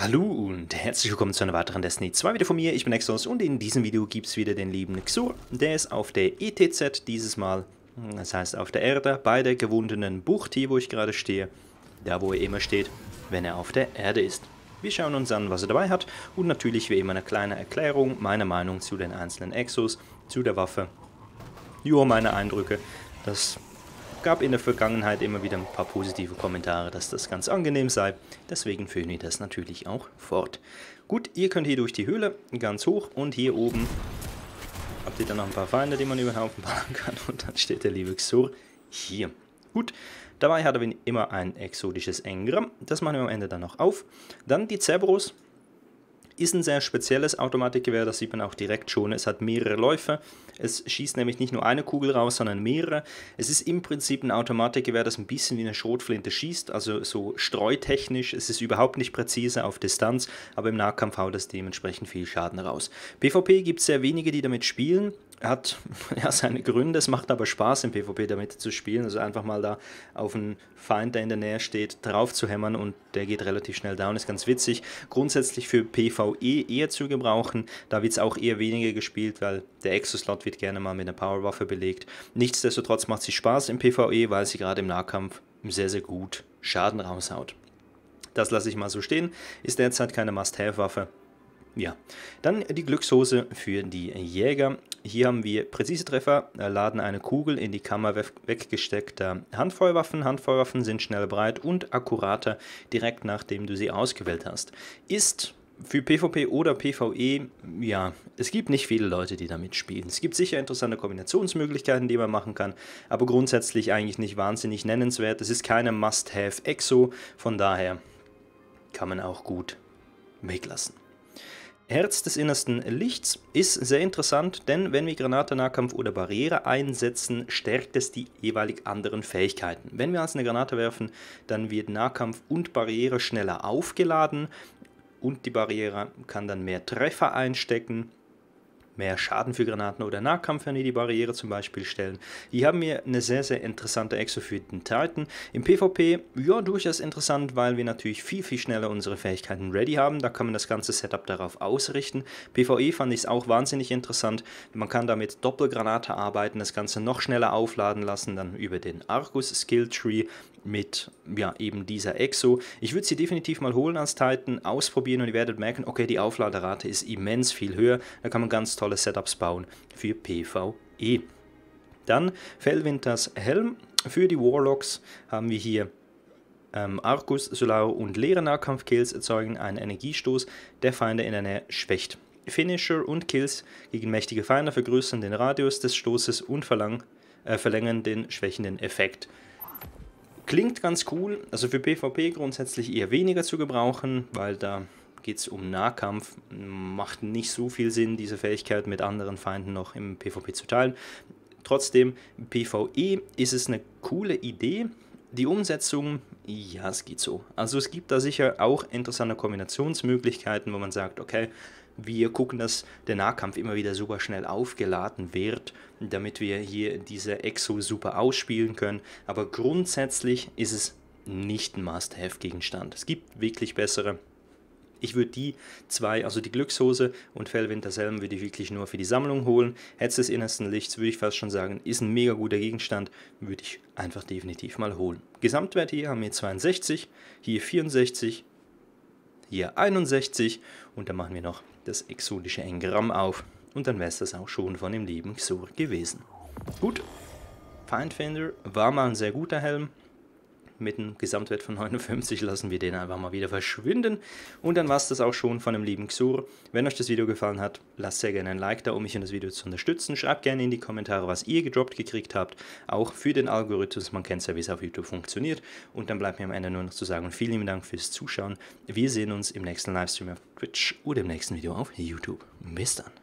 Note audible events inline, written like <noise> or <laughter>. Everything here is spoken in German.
Hallo und herzlich willkommen zu einer weiteren Destiny 2 wieder von mir. Ich bin Exos und in diesem Video gibt es wieder den lieben Xur. Der ist auf der ETZ dieses Mal, hm, das heißt auf der Erde, bei der gewundenen Bucht hier, wo ich gerade stehe. Da, wo er immer steht, wenn er auf der Erde ist. Wir schauen uns an, was er dabei hat und natürlich wie immer eine kleine Erklärung, meine Meinung zu den einzelnen Exos, zu der Waffe. Jo, meine Eindrücke, das gab in der Vergangenheit immer wieder ein paar positive Kommentare, dass das ganz angenehm sei. Deswegen führen wir das natürlich auch fort. Gut, ihr könnt hier durch die Höhle ganz hoch und hier oben habt ihr dann noch ein paar Feinde, die man über den Haufen ballern kann. <laughs> Und dann steht der liebe Xur hier. Gut, dabei hat er immer ein exotisches Engram. Das machen wir am Ende dann noch auf. Dann die Cerberus. Ist ein sehr spezielles Automatikgewehr, das sieht man auch direkt schon. Es hat mehrere Läufe. Es schießt nämlich nicht nur eine Kugel raus, sondern mehrere. Es ist im Prinzip ein Automatikgewehr, das ein bisschen wie eine Schrotflinte schießt, also so streutechnisch. Es ist überhaupt nicht präzise auf Distanz, aber im Nahkampf haut es dementsprechend viel Schaden raus. PvP gibt es sehr wenige, die damit spielen. Er hat <laughs> ja seine Gründe, es macht aber Spaß im PvP damit zu spielen. Also einfach mal da auf einen Feind, der in der Nähe steht, drauf zu hämmern und der geht relativ schnell down, ist ganz witzig. Grundsätzlich für PvE eher zu gebrauchen, da wird es auch eher weniger gespielt, weil der Exoslot wird gerne mal mit einer Powerwaffe belegt. Nichtsdestotrotz macht sie Spaß im PvE, weil sie gerade im Nahkampf sehr, sehr gut Schaden raushaut. Das lasse ich mal so stehen, ist derzeit keine Must-Have-Waffe, ja, dann die Glückshose für die Jäger. Hier haben wir präzise Treffer, äh, laden eine Kugel in die Kammer weggesteckter Handfeuerwaffen. Handfeuerwaffen sind schnell, breit und akkurater, direkt nachdem du sie ausgewählt hast. Ist für PvP oder PvE, ja, es gibt nicht viele Leute, die damit spielen. Es gibt sicher interessante Kombinationsmöglichkeiten, die man machen kann, aber grundsätzlich eigentlich nicht wahnsinnig nennenswert. Es ist keine Must-Have-Exo, von daher kann man auch gut weglassen. Herz des innersten Lichts ist sehr interessant, denn wenn wir Granate, Nahkampf oder Barriere einsetzen, stärkt es die jeweilig anderen Fähigkeiten. Wenn wir als eine Granate werfen, dann wird Nahkampf und Barriere schneller aufgeladen und die Barriere kann dann mehr Treffer einstecken mehr Schaden für Granaten oder Nahkampf an die Barriere zum Beispiel stellen. Die haben mir eine sehr, sehr interessante Exophyten Titan. Im PvP, ja, durchaus interessant, weil wir natürlich viel, viel schneller unsere Fähigkeiten ready haben. Da kann man das ganze Setup darauf ausrichten. PvE fand ich es auch wahnsinnig interessant. Man kann damit Doppelgranate arbeiten, das Ganze noch schneller aufladen lassen, dann über den Argus Skill Tree mit ja, eben dieser Exo. Ich würde sie definitiv mal holen als Titan, ausprobieren und ihr werdet merken, okay, die Aufladerate ist immens viel höher. Da kann man ganz tolle Setups bauen für PvE. Dann Fellwinters Helm. Für die Warlocks haben wir hier ähm, Arcus, Solaro und leere Nahkampfkills erzeugen einen Energiestoß, der Feinde in der Nähe schwächt. Finisher und Kills gegen mächtige Feinde vergrößern den Radius des Stoßes und verlangen, äh, verlängern den schwächenden Effekt. Klingt ganz cool, also für PvP grundsätzlich eher weniger zu gebrauchen, weil da geht es um Nahkampf. Macht nicht so viel Sinn, diese Fähigkeit mit anderen Feinden noch im PvP zu teilen. Trotzdem, PvE ist es eine coole Idee. Die Umsetzung, ja, es geht so. Also es gibt da sicher auch interessante Kombinationsmöglichkeiten, wo man sagt, okay, wir gucken, dass der Nahkampf immer wieder super schnell aufgeladen wird, damit wir hier diese Exo super ausspielen können. Aber grundsätzlich ist es nicht ein Must-Have-Gegenstand. Es gibt wirklich bessere. Ich würde die zwei, also die Glückshose und Fellwinter selben, würde ich wirklich nur für die Sammlung holen. Herz des innersten Lichts, würde ich fast schon sagen, ist ein mega guter Gegenstand, würde ich einfach definitiv mal holen. Gesamtwert hier haben wir 62, hier 64, hier 61 und dann machen wir noch das exotische Engramm auf und dann wäre es das auch schon von dem lieben Xur gewesen. Gut, Findfinder war mal ein sehr guter Helm, mit einem Gesamtwert von 59 <laughs> lassen wir den einfach mal wieder verschwinden. Und dann war es das auch schon von dem lieben Xur. Wenn euch das Video gefallen hat, lasst sehr gerne ein Like da, um mich in das Video zu unterstützen. Schreibt gerne in die Kommentare, was ihr gedroppt gekriegt habt, auch für den Algorithmus. Man kennt ja, wie es auf YouTube funktioniert. Und dann bleibt mir am Ende nur noch zu sagen, vielen lieben Dank fürs Zuschauen. Wir sehen uns im nächsten Livestream auf Twitch oder im nächsten Video auf YouTube. Bis dann.